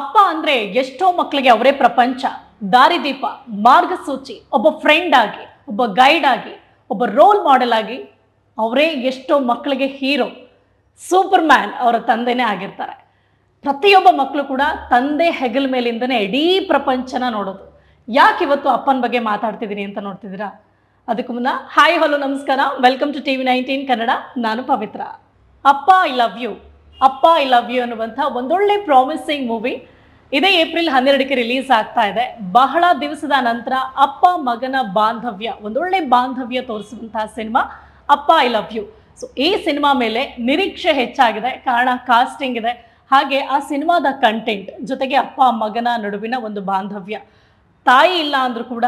ಅಪ್ಪ ಅಂದ್ರೆ ಎಷ್ಟೋ ಮಕ್ಕಳಿಗೆ ಅವರೇ ಪ್ರಪಂಚ ದಾರಿದೀಪ ಮಾರ್ಗಸೂಚಿ ಒಬ್ಬ ಫ್ರೆಂಡ್ ಆಗಿ ಒಬ್ಬ ಗೈಡ್ ಆಗಿ ಒಬ್ಬ ರೋಲ್ ಮಾಡೆಲ್ ಆಗಿ ಅವರೇ ಎಷ್ಟೋ ಮಕ್ಕಳಿಗೆ ಹೀರೋ ಸೂಪರ್ ಮ್ಯಾನ್ ಅವರ ತಂದೆನೇ ಆಗಿರ್ತಾರೆ ಪ್ರತಿಯೊಬ್ಬ ಮಕ್ಕಳು ಕೂಡ ತಂದೆ ಹೆಗಲ್ ಮೇಲಿಂದನೇ ಇಡೀ ಪ್ರಪಂಚನ ನೋಡೋದು ಯಾಕೆ ಇವತ್ತು ಅಪ್ಪನ ಬಗ್ಗೆ ಮಾತಾಡ್ತಿದ್ದೀನಿ ಅಂತ ನೋಡ್ತಿದ್ದೀರಾ ಅದಕ್ಕೂ ಮುನ್ನ ಹಾಯ್ ಹಲೋ ನಮಸ್ಕಾರ welcome to T V nineteen Kannada ನಾನು Pavithra Appa I love you Appa I love you ಅನ್ನುವಂಥ ಒಂದೊಳ್ಳೆ ಪ್ರಾಮಿಸಿಂಗ್ ಮೂವಿ ಇದೇ ಏಪ್ರಿಲ್ ಹನ್ನೆರಡಕ್ಕೆ ರಿಲೀಸ್ ಆಗ್ತಾ ಇದೆ ಬಹಳ ದಿವಸದ ನಂತರ ಅಪ್ಪ ಮಗನ ಬಾಂಧವ್ಯ ಒಂದೊಳ್ಳೆ ಬಾಂಧವ್ಯ ತೋರಿಸುವಂತಹ cinema Appa I love you so ಈ ಸಿನಿಮಾ ಮೇಲೆ ನಿರೀಕ್ಷೆ ಹೆಚ್ಚಾಗಿದೆ ಕಾರಣ ಕಾಸ್ಟಿಂಗ್ ಇದೆ ಹಾಗೆ ಆ ಸಿನಿಮಾದ ಕಂಟೆಂಟ್ ಜೊತೆಗೆ ಅಪ್ಪ ಮಗನ ನಡುವಿನ ಒಂದು ಬಾಂಧವ್ಯ ತಾಯಿ ಇಲ್ಲ ಅಂದ್ರೂ ಕೂಡ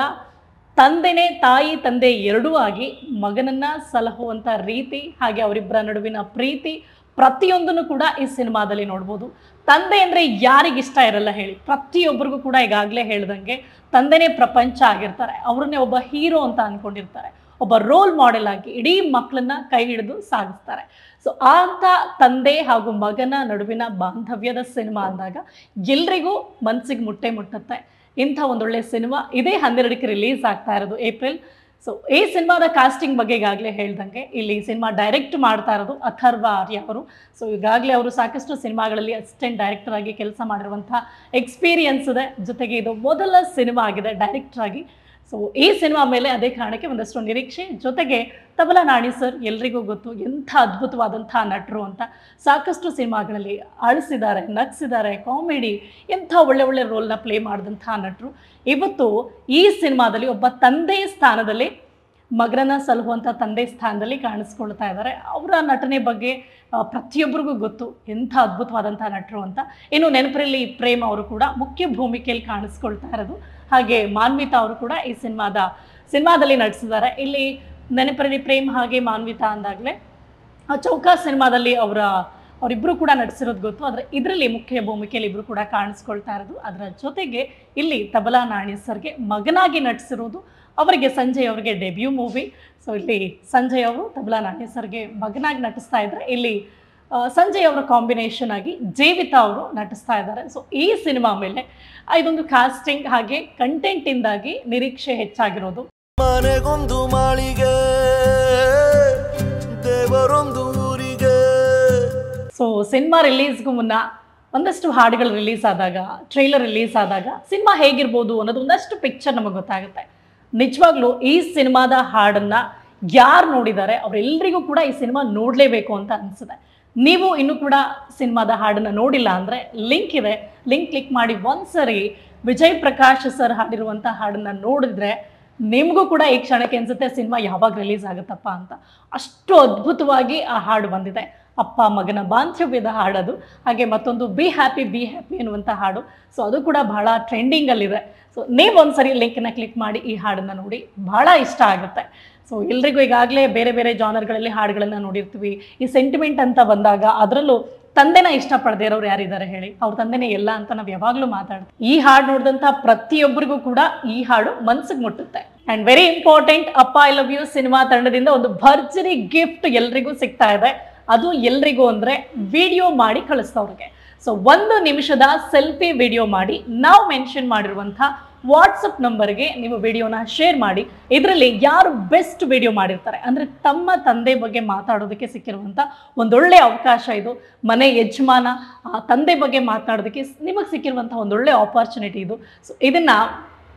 ತಂದೆನೇ ತಾಯಿ ತಂದೆ ಎರಡೂ ಆಗಿ ಮಗನನ್ನ ಸಲಹುವಂತ ರೀತಿ ಹಾಗೆ ಅವರಿಬ್ಬರ ನಡುವಿನ ಪ್ರೀತಿ ಪ್ರತಿಯೊಂದನ್ನು ಕೂಡ ಈ ಸಿನಿಮಾದಲ್ಲಿ ನೋಡ್ಬೋದು ತಂದೆ ಅಂದರೆ ಯಾರಿಗಿಷ್ಟ ಇರಲ್ಲ ಹೇಳಿ ಪ್ರತಿಯೊಬ್ಬರಿಗೂ ಕೂಡ ಈಗಾಗಲೇ ಹೇಳ್ದಂಗೆ ತಂದೆನೇ ಪ್ರಪಂಚ ಆಗಿರ್ತಾರೆ ಅವ್ರನ್ನೇ ಒಬ್ಬ ಹೀರೋ ಅಂತ ಅಂದ್ಕೊಂಡಿರ್ತಾರೆ ಒಬ್ಬ ರೋಲ್ ಮಾಡೆಲ್ ಆಗಿ ಇಡೀ ಮಕ್ಕಳನ್ನ ಕೈ ಹಿಡಿದು ಸಾಗಿಸ್ತಾರೆ ಸೊ ಅಂತ ತಂದೆ ಹಾಗೂ ಮಗನ ನಡುವಿನ ಬಾಂಧವ್ಯದ ಸಿನಿಮಾ ಅಂದಾಗ ಎಲ್ರಿಗೂ ಮನಸ್ಸಿಗೆ ಮುಟ್ಟೆ ಮುಟ್ಟುತ್ತೆ ಇಂಥ ಒಂದೊಳ್ಳೆ ಸಿನಿಮಾ ಇದೇ ಹನ್ನೆರಡಕ್ಕೆ ರಿಲೀಸ್ ಆಗ್ತಾ ಇರೋದು ಏಪ್ರಿಲ್ ಸೊ ಈ ಸಿನಿಮಾದ ಕಾಸ್ಟಿಂಗ್ ಬಗ್ಗೆ ಈಗಾಗಲೇ ಹೇಳ್ದಂಗೆ ಇಲ್ಲಿ ಸಿನಿಮಾ ಡೈರೆಕ್ಟ್ ಮಾಡ್ತಾ ಇರೋದು ಅಥರ್ವ ಆರ್ಯ ಅವರು ಸೊ ಈಗಾಗಲೇ ಅವರು ಸಾಕಷ್ಟು ಸಿನಿಮಾಗಳಲ್ಲಿ ಅಸಿಸ್ಟೆಂಟ್ ಡೈರೆಕ್ಟರ್ ಆಗಿ ಕೆಲಸ ಮಾಡಿರುವಂತಹ ಎಕ್ಸ್ಪೀರಿಯನ್ಸ್ ಇದೆ ಜೊತೆಗೆ ಇದು ಮೊದಲ ಸಿನಿಮಾ ಆಗಿದೆ ಡೈರೆಕ್ಟರ್ ಆಗಿ ಸೊ ಈ ಸಿನಿಮಾ ಮೇಲೆ ಅದೇ ಕಾರಣಕ್ಕೆ ಒಂದಷ್ಟು ನಿರೀಕ್ಷೆ ಜೊತೆಗೆ ತಬಲ ನಾಣಿ ಸರ್ ಎಲ್ರಿಗೂ ಗೊತ್ತು ಎಂಥ ಅದ್ಭುತವಾದಂಥ ನಟರು ಅಂತ ಸಾಕಷ್ಟು ಸಿನಿಮಾಗಳಲ್ಲಿ ಅಳಿಸಿದ್ದಾರೆ ನಗಿಸಿದ್ದಾರೆ ಕಾಮಿಡಿ ಎಂಥ ಒಳ್ಳೆ ಒಳ್ಳೆ ರೋಲ್ನ ಪ್ಲೇ ಮಾಡಿದಂಥ ನಟರು ಇವತ್ತು ಈ ಸಿನಿಮಾದಲ್ಲಿ ಒಬ್ಬ ತಂದೆಯ ಸ್ಥಾನದಲ್ಲಿ ಮಗನ ಸಲ್ಲುವಂಥ ತಂದೆ ಸ್ಥಾನದಲ್ಲಿ ಕಾಣಿಸ್ಕೊಳ್ತಾ ಇದ್ದಾರೆ ಅವರ ನಟನೆ ಬಗ್ಗೆ ಪ್ರತಿಯೊಬ್ಬರಿಗೂ ಗೊತ್ತು ಎಂಥ ಅದ್ಭುತವಾದಂಥ ನಟರು ಅಂತ ಇನ್ನು ನೆನಪರಲ್ಲಿ ಪ್ರೇಮ್ ಅವರು ಕೂಡ ಮುಖ್ಯ ಭೂಮಿಕೆಯಲ್ಲಿ ಕಾಣಿಸ್ಕೊಳ್ತಾ ಇರೋದು ಹಾಗೆ ಮಾನ್ವಿತಾ ಅವರು ಕೂಡ ಈ ಸಿನಿಮಾದ ಸಿನಿಮಾದಲ್ಲಿ ನಟಿಸಿದ್ದಾರೆ ಇಲ್ಲಿ ನೆನಪರಲ್ಲಿ ಪ್ರೇಮ್ ಹಾಗೆ ಮಾನ್ವಿತಾ ಅಂದಾಗಲೇ ಚೌಕಾ ಸಿನಿಮಾದಲ್ಲಿ ಅವರ ಅವರಿಬ್ಬರು ಕೂಡ ನಟಿಸಿರೋದು ಗೊತ್ತು ಆದರೆ ಇದರಲ್ಲಿ ಮುಖ್ಯ ಭೂಮಿಕೆಯಲ್ಲಿ ಇಬ್ಬರು ಕೂಡ ಕಾಣಿಸ್ಕೊಳ್ತಾ ಇರೋದು ಅದರ ಜೊತೆಗೆ ಇಲ್ಲಿ ತಬಲಾ ನಾಣಿ ಸರ್ಗೆ ಮಗನಾಗಿ ನಟಿಸಿರೋದು ಅವರಿಗೆ ಸಂಜಯ್ ಅವರಿಗೆ ಡೆಬ್ಯೂ ಮೂವಿ ಸೊ ಇಲ್ಲಿ ಸಂಜಯ್ ಅವರು ತಬಲಾ ನಾಣ್ಯ ಸರ್ಗೆ ಮಗನಾಗಿ ನಟಿಸ್ತಾ ಇದ್ದಾರೆ ಇಲ್ಲಿ ಸಂಜಯ್ ಅವರ ಕಾಂಬಿನೇಷನ್ ಆಗಿ ಜೀವಿತಾ ಅವರು ನಟಿಸ್ತಾ ಇದ್ದಾರೆ ಸೊ ಈ ಸಿನಿಮಾ ಮೇಲೆ ಇದೊಂದು ಕಾಸ್ಟಿಂಗ್ ಹಾಗೆ ಕಂಟೆಂಟ್ ಇಂದಾಗಿ ನಿರೀಕ್ಷೆ ಹೆಚ್ಚಾಗಿರೋದು ಮನೆಗೊಂದು ಮಾಳಿಗೆ ದೇವರೊಂದು ಸೊ ಸಿನಿಮಾ ರಿಲೀಸ್ಗೂ ಮುನ್ನ ಒಂದಷ್ಟು ಹಾಡುಗಳು ರಿಲೀಸ್ ಆದಾಗ ಟ್ರೈಲರ್ ರಿಲೀಸ್ ಆದಾಗ ಸಿನಿಮಾ ಹೇಗಿರ್ಬೋದು ಅನ್ನೋದು ಒಂದಷ್ಟು ಪಿಕ್ಚರ್ ನಮಗೆ ಗೊತ್ತಾಗುತ್ತೆ ನಿಜವಾಗ್ಲೂ ಈ ಸಿನಿಮಾದ ಹಾಡನ್ನು ಯಾರು ನೋಡಿದ್ದಾರೆ ಅವರೆಲ್ಲರಿಗೂ ಕೂಡ ಈ ಸಿನಿಮಾ ನೋಡಲೇಬೇಕು ಅಂತ ಅನಿಸುತ್ತೆ ನೀವು ಇನ್ನೂ ಕೂಡ ಸಿನಿಮಾದ ಹಾಡನ್ನು ನೋಡಿಲ್ಲ ಅಂದರೆ ಲಿಂಕ್ ಇದೆ ಲಿಂಕ್ ಕ್ಲಿಕ್ ಮಾಡಿ ಒಂದ್ಸರಿ ವಿಜಯ್ ಪ್ರಕಾಶ್ ಸರ್ ಹಾಡಿರುವಂಥ ಹಾಡನ್ನು ನೋಡಿದ್ರೆ ನಿಮಗೂ ಕೂಡ ಈ ಕ್ಷಣಕ್ಕೆ ಅನಿಸುತ್ತೆ ಸಿನಿಮಾ ಯಾವಾಗ ರಿಲೀಸ್ ಆಗುತ್ತಪ್ಪ ಅಂತ ಅಷ್ಟು ಅದ್ಭುತವಾಗಿ ಆ ಹಾಡು ಬಂದಿದೆ ಅಪ್ಪ ಮಗನ ಬಾಂಧವ್ಯದ ಹಾಡದು ಹಾಗೆ ಮತ್ತೊಂದು ಬಿ ಹ್ಯಾಪಿ ಬಿ ಹ್ಯಾಪಿ ಎನ್ನುವಂಥ ಹಾಡು ಸೊ ಅದು ಕೂಡ ಬಹಳ ಟ್ರೆಂಡಿಂಗಲ್ಲಿದೆ ಸೊ ನೀವು ಒಂದ್ಸರಿ ಲಿಂಕ್ನ ಕ್ಲಿಕ್ ಮಾಡಿ ಈ ಹಾಡನ್ನು ನೋಡಿ ಬಹಳ ಇಷ್ಟ ಆಗುತ್ತೆ ಸೊ ಎಲ್ರಿಗೂ ಈಗಾಗಲೇ ಬೇರೆ ಬೇರೆ ಜಾನರ್ಗಳಲ್ಲಿ ಹಾಡುಗಳನ್ನು ನೋಡಿರ್ತೀವಿ ಈ ಸೆಂಟಿಮೆಂಟ್ ಅಂತ ಬಂದಾಗ ಅದರಲ್ಲೂ ತಂದೆನ ಇಷ್ಟಪಡದೇ ಇರೋರು ಯಾರಿದ್ದಾರೆ ಹೇಳಿ ಅವ್ರ ತಂದೆನೇ ಎಲ್ಲ ಅಂತ ನಾವು ಯಾವಾಗಲೂ ಮಾತಾಡ್ತೀವಿ ಈ ಹಾಡು ನೋಡಿದಂಥ ಪ್ರತಿಯೊಬ್ಬರಿಗೂ ಕೂಡ ಈ ಹಾಡು ಮನ್ಸಿಗೆ ಮುಟ್ಟುತ್ತೆ and very important Appa I love you cinema ತಂಡದಿಂದ ಒಂದು ಭರ್ಜರಿ ಗಿಫ್ಟ್ ಎಲ್ರಿಗೂ ಸಿಗ್ತಾ ಇದೆ ಅದು ಎಲ್ರಿಗೂ ಅಂದರೆ ವಿಡಿಯೋ ಮಾಡಿ ಕಳಿಸ್ತವ್ರಿಗೆ ಸೊ ಒಂದು ನಿಮಿಷದ ಸೆಲ್ಫಿ ವಿಡಿಯೋ ಮಾಡಿ ನಾವು ಮೆನ್ಷನ್ ಮಾಡಿರುವಂಥ ವಾಟ್ಸಪ್ ನಂಬರ್ಗೆ ನೀವು ವಿಡಿಯೋನ ಶೇರ್ ಮಾಡಿ ಇದರಲ್ಲಿ ಯಾರು ಬೆಸ್ಟ್ ವಿಡಿಯೋ ಮಾಡಿರ್ತಾರೆ ಅಂದರೆ ತಮ್ಮ ತಂದೆ ಬಗ್ಗೆ ಮಾತಾಡೋದಕ್ಕೆ ಸಿಕ್ಕಿರುವಂಥ ಒಂದೊಳ್ಳೆ ಅವಕಾಶ ಇದು ಮನೆ ಯಜಮಾನ ತಂದೆ ಬಗ್ಗೆ ಮಾತಾಡೋದಕ್ಕೆ ನಿಮಗೆ ಸಿಕ್ಕಿರುವಂಥ ಒಂದೊಳ್ಳೆ ಆಪರ್ಚುನಿಟಿ ಇದು ಸೊ ಇದನ್ನು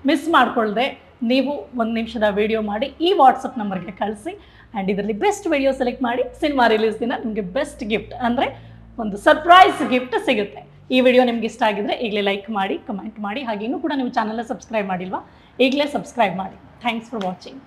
ಮಿಸ್ ಮಾಡಿಕೊಳ್ಳದೆ ನೀವು ಒಂದು ನಿಮಿಷದ ವಿಡಿಯೋ ಮಾಡಿ ಈ ವಾಟ್ಸಪ್ ನಂಬರ್ಗೆ ಕಳಿಸಿ ಆ್ಯಂಡ್ ಇದರಲ್ಲಿ ಬೆಸ್ಟ್ ವಿಡಿಯೋ ಸೆಲೆಕ್ಟ್ ಮಾಡಿ ಸಿನಿಮಾ ರಿಲೀಸ್ ದಿನ ನಿಮಗೆ ಬೆಸ್ಟ್ ಗಿಫ್ಟ್ ಅಂದರೆ ಒಂದು ಸರ್ಪ್ರೈಸ್ ಗಿಫ್ಟ್ ಸಿಗುತ್ತೆ ಈ ವಿಡಿಯೋ ನಿಮ್ಗೆ ಇಷ್ಟ ಆಗಿದ್ರೆ ಈಗಲೇ ಲೈಕ್ ಮಾಡಿ ಕಮೆಂಟ್ ಮಾಡಿ ಹಾಗೆ ಇನ್ನೂ ಕೂಡ ನೀವು ಚಾನಲ್ನ ಸಬ್ಸ್ಕ್ರೈಬ್ ಮಾಡಿಲ್ವಾ ಈಗಲೇ ಸಬ್ಸ್ಕ್ರೈಬ್ ಮಾಡಿ ಥ್ಯಾಂಕ್ಸ್ ಫಾರ್ ವಾಚಿಂಗ್